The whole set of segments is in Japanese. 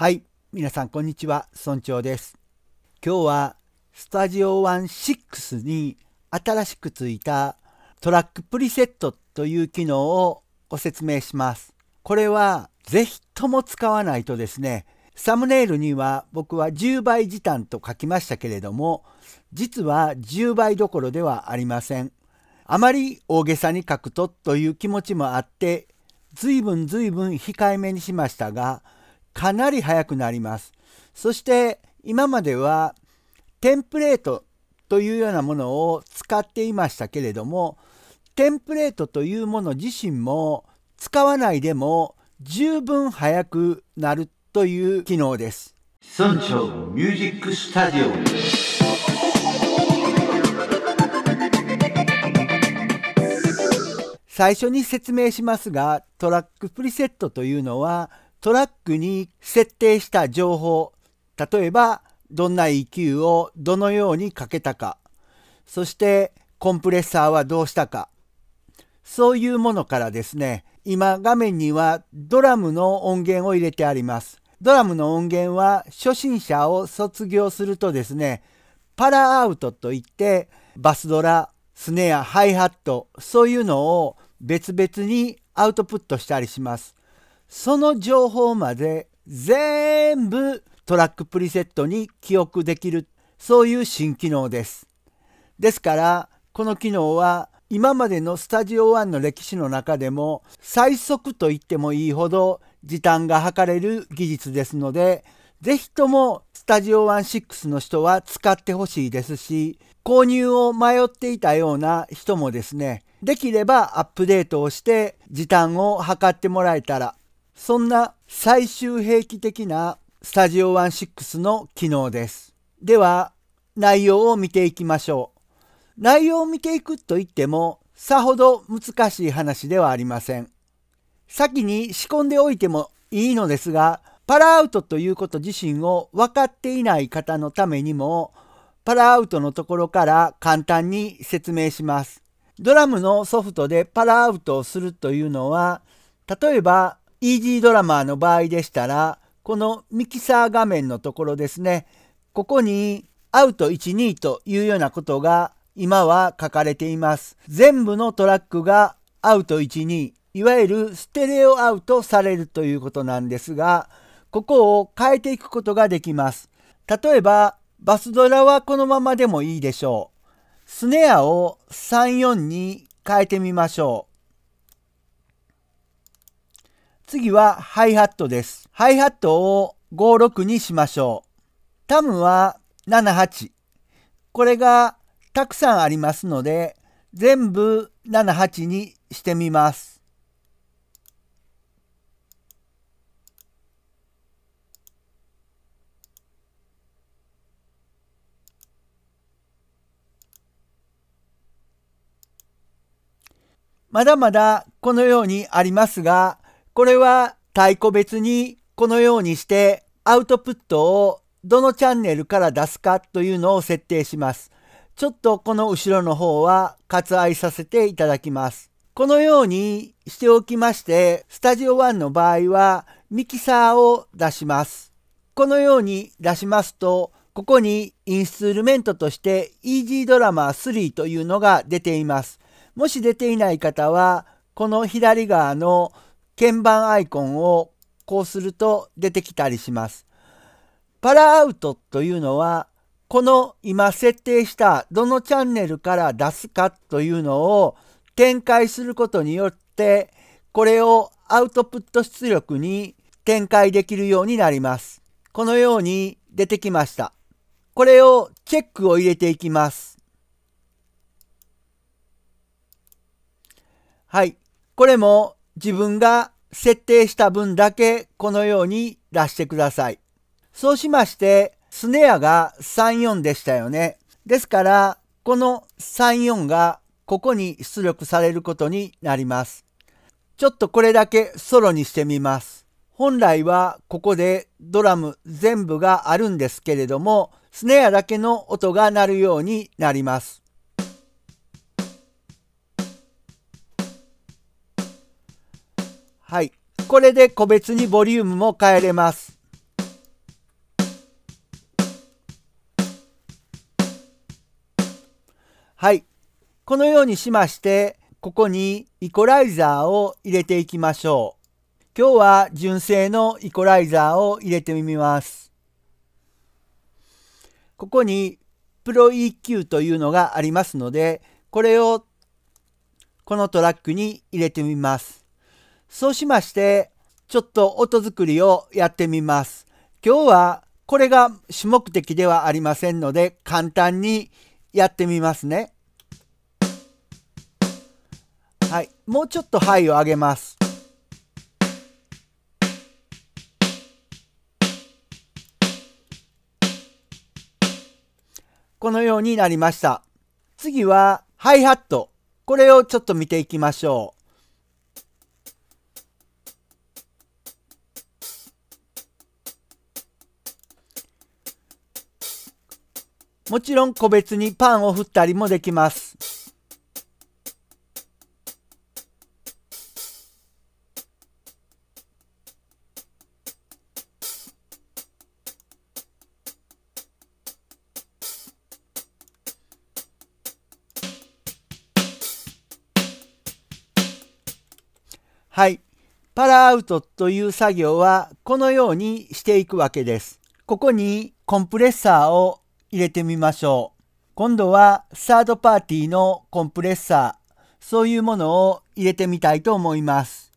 はい、皆さんこんにちは、村長です。今日はスタジオ16に新しくついたトラックプリセットという機能をご説明します。これはぜひとも使わないとですね、サムネイルには僕は10倍時短と書きましたけれども、実は10倍どころではありません。あまり大げさに書くとという気持ちもあって、ずいぶんずいぶん控えめにしましたが、かなり速くなります。そして今まではテンプレートというようなものを使っていましたけれどもテンプレートというもの自身も使わないでも十分速くなるという機能です。村長ミュージックスタジオ最初に説明しますがトラックプリセットというのはトラックに設定した情報、例えばどんな EQ をどのようにかけたか、そしてコンプレッサーはどうしたか、そういうものからですね、今画面にはドラムの音源を入れてあります。ドラムの音源は初心者を卒業するとですね、パラアウトといってバスドラ、スネア、ハイハット、そういうのを別々にアウトプットしたりします。その情報まで全部トラックプリセットに記憶できるそういう新機能です。ですからこの機能は今までのスタジオンの歴史の中でも最速と言ってもいいほど時短が測れる技術ですので是非ともスタジオワン6の人は使ってほしいですし購入を迷っていたような人もですねできればアップデートをして時短を測ってもらえたらそんな最終兵器的なスタジオ16の機能です。では、内容を見ていきましょう。内容を見ていくといっても、さほど難しい話ではありません。先に仕込んでおいてもいいのですが、パラアウトということ自身を分かっていない方のためにも、パラアウトのところから簡単に説明します。ドラムのソフトでパラアウトをするというのは、例えばイージードラマーの場合でしたら、このミキサー画面のところですね、ここにアウト12というようなことが今は書かれています。全部のトラックがアウト12、いわゆるステレオアウトされるということなんですが、ここを変えていくことができます。例えば、バスドラはこのままでもいいでしょう。スネアを34に変えてみましょう。次はハイハットです。ハイハットを56にしましょう。タムは78。これがたくさんありますので、全部78にしてみます。まだまだこのようにありますが、これは太鼓別にこのようにしてアウトプットをどのチャンネルから出すかというのを設定します。ちょっとこの後ろの方は割愛させていただきます。このようにしておきまして、スタジオ1の場合はミキサーを出します。このように出しますと、ここにインストゥルメントとして Easy ドラマ3というのが出ています。もし出ていない方は、この左側の鍵盤アイコンをこうすると出てきたりします。パラアウトというのは、この今設定したどのチャンネルから出すかというのを展開することによって、これをアウトプット出力に展開できるようになります。このように出てきました。これをチェックを入れていきます。はい。これも自分が設定した分だけこのように出してください。そうしまして、スネアが34でしたよね。ですから、この34がここに出力されることになります。ちょっとこれだけソロにしてみます。本来はここでドラム全部があるんですけれども、スネアだけの音が鳴るようになります。はい。これで個別にボリュームも変えれます。はい。このようにしまして、ここにイコライザーを入れていきましょう。今日は純正のイコライザーを入れてみます。ここにプロ EQ というのがありますので、これをこのトラックに入れてみます。そうしまして、ちょっと音作りをやってみます。今日はこれが主目的ではありませんので、簡単にやってみますね。はい、もうちょっとハイを上げます。このようになりました。次は、ハイハット。これをちょっと見ていきましょう。もちろん個別にパンを振ったりもできます。はい。パラアウトという作業はこのようにしていくわけです。ここにコンプレッサーを入れてみましょう。今度はサードパーティーのコンプレッサー、そういうものを入れてみたいと思います。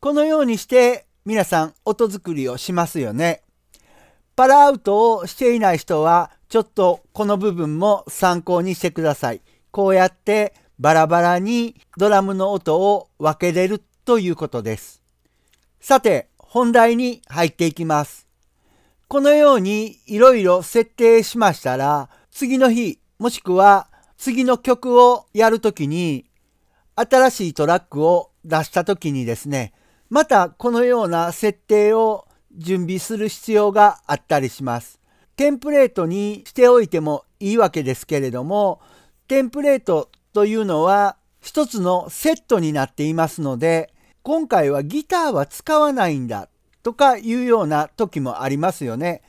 このようにして皆さん音作りをしますよね。パラアウトをしていない人はちょっとこの部分も参考にしてください。こうやってバラバラにドラムの音を分けれるということです。さて、本題に入っていきます。このようにいろいろ設定しましたら、次の日、もしくは次の曲をやるときに、新しいトラックを出したときにですね、またこのような設定を準備する必要があったりします。テンプレートにしておいてもいいわけですけれども、テンプレートというのは一つのセットになっていますので、今回はギターは使わないんだとかいうような時もありますよね。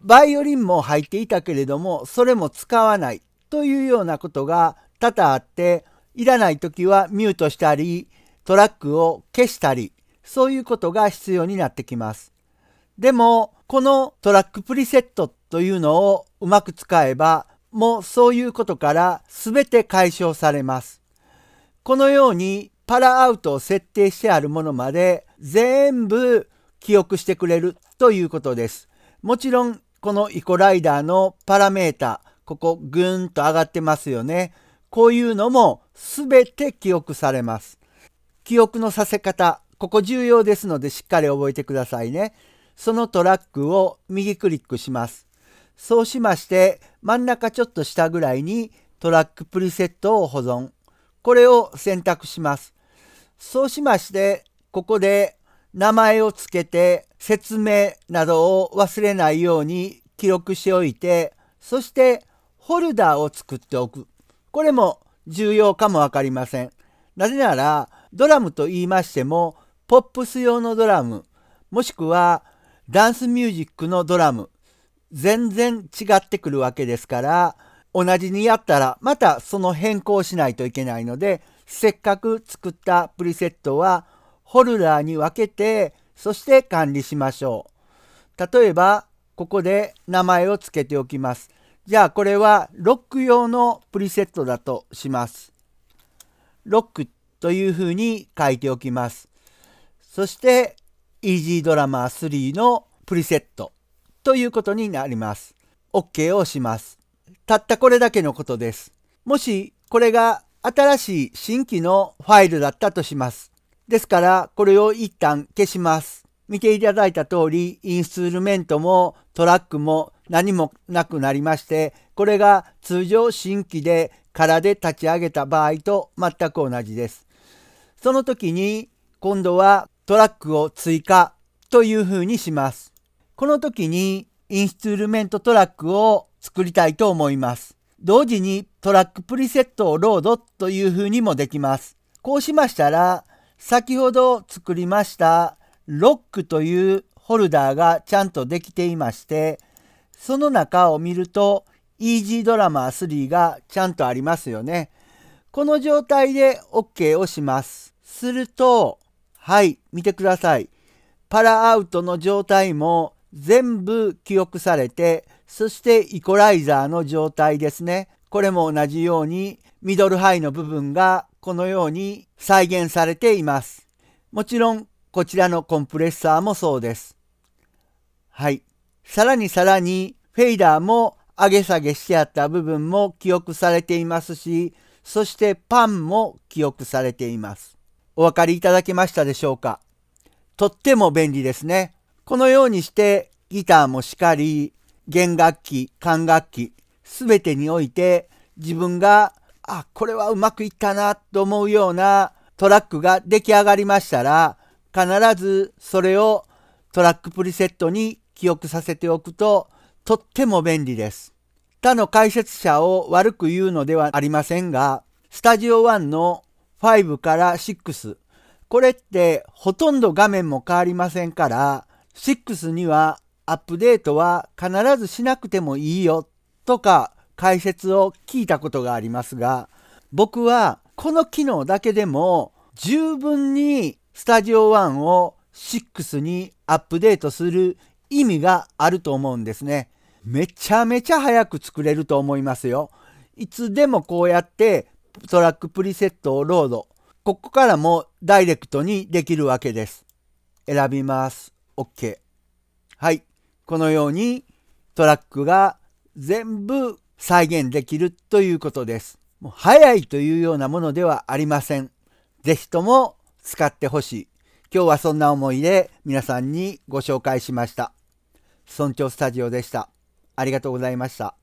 バイオリンも入っていたけれども、それも使わないというようなことが多々あって、いらない時はミュートしたり、トラックを消したり、そういうことが必要になってきます。でも、このトラックプリセットというのをうまく使えば、もそういうことから全て解消されます。このようにパラアウトを設定してあるものまで全部記憶してくれるということです。もちろんこのイコライダーのパラメータここぐーんと上がってますよね。こういうのも全て記憶されます。記憶のさせ方、ここ重要ですのでしっかり覚えてくださいね。そのトラックを右クリックします。そうしまして真ん中ちょっと下ぐらいにトラックプリセットを保存。これを選択します。そうしましてここで名前を付けて説明などを忘れないように記録しておいてそしてホルダーを作っておく。これも重要かもわかりません。なぜならドラムと言いましてもポップス用のドラムもしくはダンスミュージックのドラム全然違ってくるわけですから、同じにやったらまたその変更しないといけないので、せっかく作ったプリセットはホルダーに分けて、そして管理しましょう。例えば、ここで名前を付けておきます。じゃあこれはロック用のプリセットだとします。ロックというふうに書いておきます。そして Easy ドラマ3のプリセット。ということになります。OK を押します。たったこれだけのことです。もしこれが新しい新規のファイルだったとします。ですからこれを一旦消します。見ていただいた通りインストゥルメントもトラックも何もなくなりましてこれが通常新規で空で立ち上げた場合と全く同じです。その時に今度はトラックを追加というふうにします。この時にインストゥルメントトラックを作りたいと思います。同時にトラックプリセットをロードという風にもできます。こうしましたら、先ほど作りましたロックというホルダーがちゃんとできていまして、その中を見ると、イージードラマ3がちゃんとありますよね。この状態で OK をします。すると、はい、見てください。パラアウトの状態も全部記憶されて、そしてイコライザーの状態ですね。これも同じようにミドルハイの部分がこのように再現されています。もちろんこちらのコンプレッサーもそうです。はい。さらにさらにフェイダーも上げ下げしてあった部分も記憶されていますし、そしてパンも記憶されています。お分かりいただけましたでしょうかとっても便利ですね。このようにしてギターもしかり、弦楽器、管楽器、すべてにおいて自分が、あ、これはうまくいったなと思うようなトラックが出来上がりましたら、必ずそれをトラックプリセットに記憶させておくととっても便利です。他の解説者を悪く言うのではありませんが、スタジオ1の5から6、これってほとんど画面も変わりませんから、6にはアップデートは必ずしなくてもいいよとか解説を聞いたことがありますが僕はこの機能だけでも十分にスタジオ1を6にアップデートする意味があると思うんですね。めちゃめちゃ早く作れると思いますよ。いつでもこうやってトラックプリセットをロード。ここからもダイレクトにできるわけです。選びます。OK。はい。このようにトラックが全部再現できるということです。もう早いというようなものではありません。是非とも使ってほしい。今日はそんな思いで皆さんにご紹介しました。村長スタジオでした。ありがとうございました。